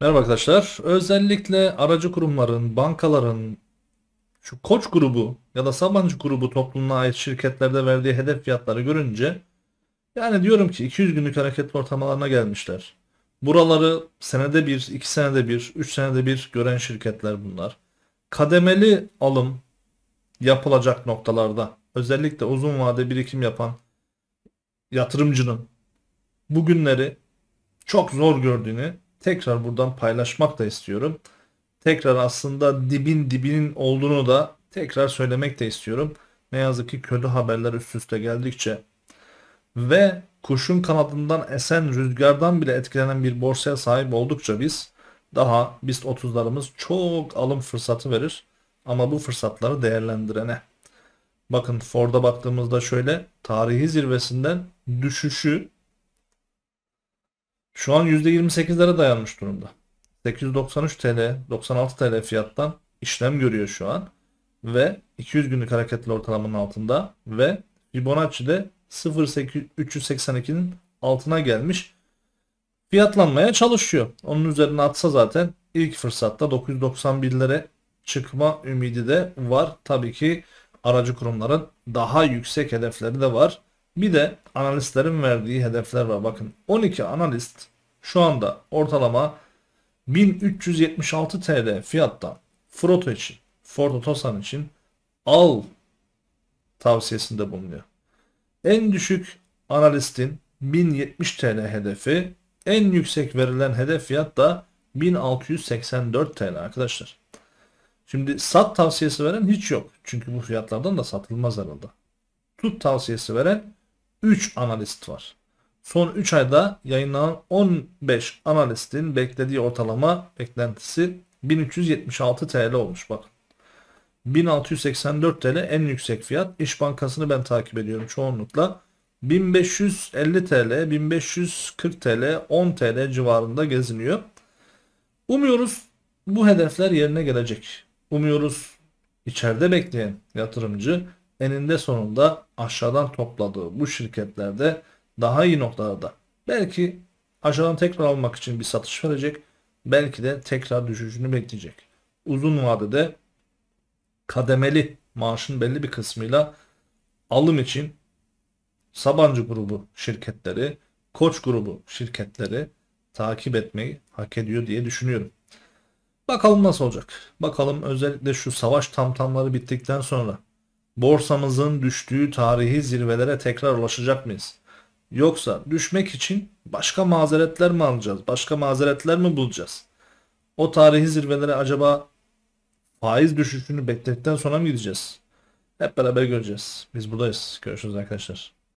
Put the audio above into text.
Merhaba arkadaşlar. Özellikle aracı kurumların, bankaların, şu Koç grubu ya da Sabancı grubu toplumuna ait şirketlerde verdiği hedef fiyatları görünce yani diyorum ki 200 günlük hareket ortamalarına gelmişler. Buraları senede bir, iki senede bir, üç senede bir gören şirketler bunlar. Kademeli alım yapılacak noktalarda özellikle uzun vade birikim yapan yatırımcının bugünleri çok zor gördüğünü tekrar buradan paylaşmak da istiyorum. Tekrar aslında dibin dibinin olduğunu da tekrar söylemek de istiyorum. Ne yazık ki kötü haberler üst üste geldikçe ve kuşun kanadından esen rüzgardan bile etkilenen bir borsaya sahip oldukça biz daha biz 30'larımız çok alım fırsatı verir ama bu fırsatları değerlendirene. Bakın Ford'a baktığımızda şöyle tarihi zirvesinden düşüşü şu an %28'lere dayanmış durumda. 893 TL, 96 TL fiyattan işlem görüyor şu an. Ve 200 günlük hareketli ortalamanın altında ve Fibonacci de 0.382'nin altına gelmiş. Fiyatlanmaya çalışıyor. Onun üzerine atsa zaten ilk fırsatta 991'lere çıkma ümidi de var. Tabii ki aracı kurumların daha yüksek hedefleri de var. Bir de analistlerin verdiği hedefler var. Bakın 12 analist şu anda ortalama 1376 TL fiyattan Frotto için, Ford Otosan için al tavsiyesinde bulunuyor. En düşük analistin 1070 TL hedefi, en yüksek verilen hedef fiyat da 1684 TL arkadaşlar. Şimdi sat tavsiyesi veren hiç yok. Çünkü bu fiyatlardan da satılmaz herhalde. Tut tavsiyesi veren 3 analist var. Son 3 ayda yayınlanan 15 analistin beklediği ortalama beklentisi 1376 TL olmuş bakın. 1684 TL en yüksek fiyat. İş Bankası'nı ben takip ediyorum çoğunlukla. 1550 TL, 1540 TL, 10 TL civarında geziniyor. Umuyoruz bu hedefler yerine gelecek. Umuyoruz içeride bekleyen yatırımcı eninde sonunda aşağıdan topladığı bu şirketlerde daha iyi noktalarda belki aşağıdan tekrar almak için bir satış verecek belki de tekrar düşüşünü bekleyecek. Uzun vadede kademeli maaşın belli bir kısmıyla alım için Sabancı grubu şirketleri, Koç grubu şirketleri takip etmeyi hak ediyor diye düşünüyorum. Bakalım nasıl olacak. Bakalım özellikle şu savaş tamtamları bittikten sonra borsamızın düştüğü tarihi zirvelere tekrar ulaşacak mıyız? Yoksa düşmek için başka mazeretler mi alacağız? Başka mazeretler mi bulacağız? O tarihi zirvelere acaba faiz düşüşünü bekledikten sonra mı gideceğiz? Hep beraber göreceğiz. Biz buradayız. Görüşürüz arkadaşlar.